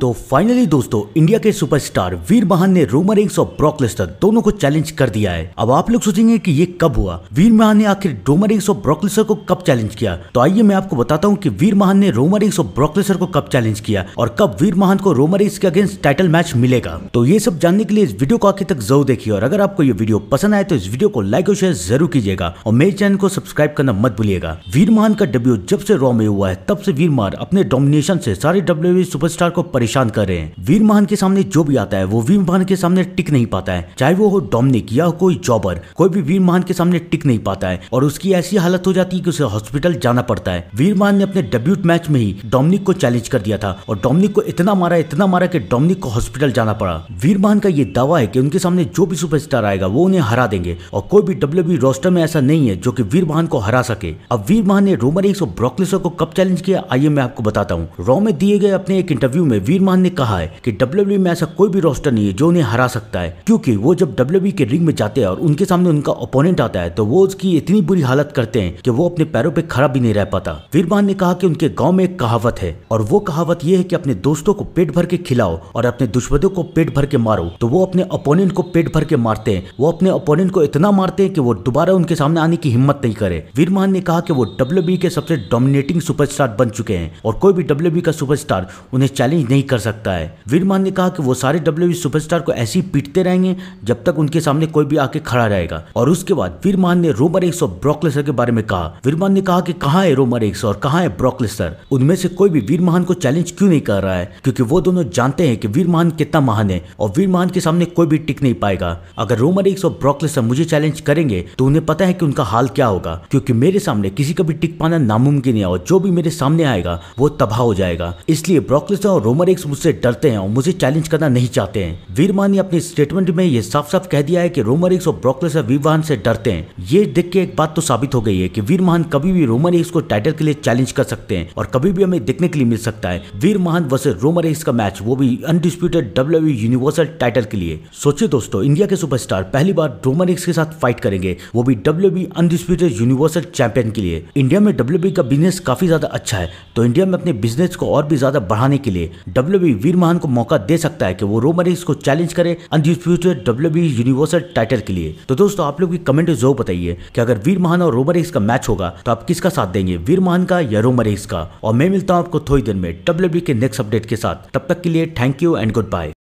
तो फाइनली दोस्तों इंडिया के सुपरस्टार वीर महान ने रोमन रिंग्स और ब्रॉक लेस्टर दोनों को चैलेंज कर दिया है अब आप लोग सोचेंगे कि ये कब हुआ वीर महान ने आखिर रोमन रिंग्स और ब्रॉक लेस्टर को कब चैलेंज किया तो आइए मैं आपको बताता हूँ कि वीर महान ने रोमन रिंग्स और ब्रॉक लेस्टर को कब चैलेंज किया और कब वीर महान को रोमन रिंग्स के अगेंस्ट टाइटल मैच मिलेगा तो ये सब जानने के लिए इस वीडियो को आखिर तक जरूर देखिए और अगर आपको ये वीडियो पसंद आए तो इस वीडियो को लाइक और शेयर जरूर कीजिएगा और मेरे चैनल को सब्सक्राइब करना मत भूलिएगा वीर महान का डेब्यू जब से रॉ में हुआ है तब से वीर महान अपने डोमिनेशन से सारे डब्ल्यू सुपरस्टार e को परेशान कर रहे हैं वीर महान के सामने जो भी आता है वो वीर महान के सामने टिक नहीं पाता है चाहे वो हो डोमिनिक या कोई जॉबर कोई भी वीर महान के सामने टिक नहीं पाता है और उसकी ऐसी हालत हो जाती है कि उसे हॉस्पिटल जाना पड़ता है वीर महान ने अपने डेब्यूट मैच में ही डोमिनिक को चैलेंज कर दिया था और डोमिनिक को इतना मारा इतना मारा कि डोमिनिक को हॉस्पिटल जाना पड़ा वीर महान का ये दावा है कि उनके सामने जो भी सुपरस्टार आएगा वो उन्हें हरा देंगे और कोई भी डब्ल्यू रोस्टर में ऐसा नहीं है जो कि वीर महान को हरा सके अब वीर महान ने रोमर एक ब्रोकलिसर को कब चैलेंज किया आइए मैं आपको बताता हूँ रॉ में दिए गए अपने एक इंटरव्यू में वीर मान ने कहा है कि डब्ल्यू e में ऐसा कोई भी रोस्टर नहीं है जो उन्हें हरा सकता है क्योंकि वो जब डब्ल्यू e के रिंग में जाते हैं और उनके सामने उनका ओपोनेंट आता है तो वो उसकी इतनी बुरी हालत करते हैं कि वो अपने पैरों पे खड़ा भी नहीं रह पाता वीर मान ने कहा कि उनके गाँव में एक कहावत है और वो कहावत ये है कि अपने दोस्तों को पेट भर के खिलाओ और अपने दुश्मनों को पेट भर के मारो तो वो अपने अपोनेंट को पेट भर के मारते हैं वो अपने अपोनेंट को इतना मारते हैं कि वो दोबारा उनके सामने आने की हिम्मत नहीं करे वीर मान ने कहा कि वो डब्ल्यू e के सबसे डोमिनेटिंग सुपरस्टार बन चुके हैं और कोई भी डब्ल्यू का सुपरस्टार उन्हें चैलेंज नहीं नहीं कर सकता है वीरमान ने कहा कि वो सारे डब्ल्यू सुपरस्टार e को ऐसे ही पीटते रहेंगे जब तक उनके सामने कोई भी आके खड़ा रहेगा और उसके बाद वीरमान ने रोमर एक सौ ब्रॉकलेसर के बारे में कहा वीरमान ने कहा कि कहा है रोमर एक और कहा है ब्रॉकलेसर उनमें से कोई भी वीरमान को चैलेंज क्यों नहीं कर रहा है क्योंकि वो दोनों जानते हैं कि वीरमान कितना महान है और वीरमान के सामने कोई भी टिक नहीं पाएगा अगर रोमर एक और ब्रॉकलेसर मुझे चैलेंज करेंगे तो उन्हें पता है कि उनका हाल क्या होगा क्योंकि मेरे सामने किसी का भी टिक पाना नामुमकिन है और जो भी मेरे सामने आएगा वो तबाह हो जाएगा इसलिए ब्रॉकलेसर और रोमर मैकेनिक्स मुझसे डरते हैं और मुझे चैलेंज करना नहीं चाहते हैं वीरमा ने अपने स्टेटमेंट में ये साफ साफ कह दिया है कि रोमरिक्स और ब्रोकलेस वीरवाहन से डरते हैं ये देख के एक बात तो साबित हो गई है कि वीर महान कभी भी रोमरिक्स को टाइटल के लिए चैलेंज कर सकते हैं और कभी भी हमें देखने के लिए मिल सकता है वीर महान वर्सेज रोमरिक्स का मैच वो भी अनडिस्प्यूटेड डब्ल्यू यूनिवर्सल टाइटल के लिए सोचिए दोस्तों इंडिया के सुपरस्टार पहली बार रोमरिक्स के साथ फाइट करेंगे वो भी डब्ल्यू अनडिस्प्यूटेड यूनिवर्सल चैंपियन के लिए इंडिया में डब्ल्यू e का बिजनेस काफी ज्यादा अच्छा है तो इंडिया में अपने बिजनेस को और भी ज्यादा बढ़ाने के लिए e डब्ल्यू वीरमहान को मौका दे सकता है कि वो रोमन रेंस को चैलेंज करे अनडिस्प्यूटेड डब्ल्यू यूनिवर्सल टाइटल के लिए तो दोस्तों आप लोग की कमेंट जरूर बताइए कि अगर वीर महान और रोमन रेंस का मैच होगा तो आप किसका साथ देंगे वीर महान का या रोमन रेंस का और मैं मिलता हूँ आपको थोड़ी देर में डब्ल्यू के नेक्स्ट अपडेट के साथ तब तक के लिए thank you and good bye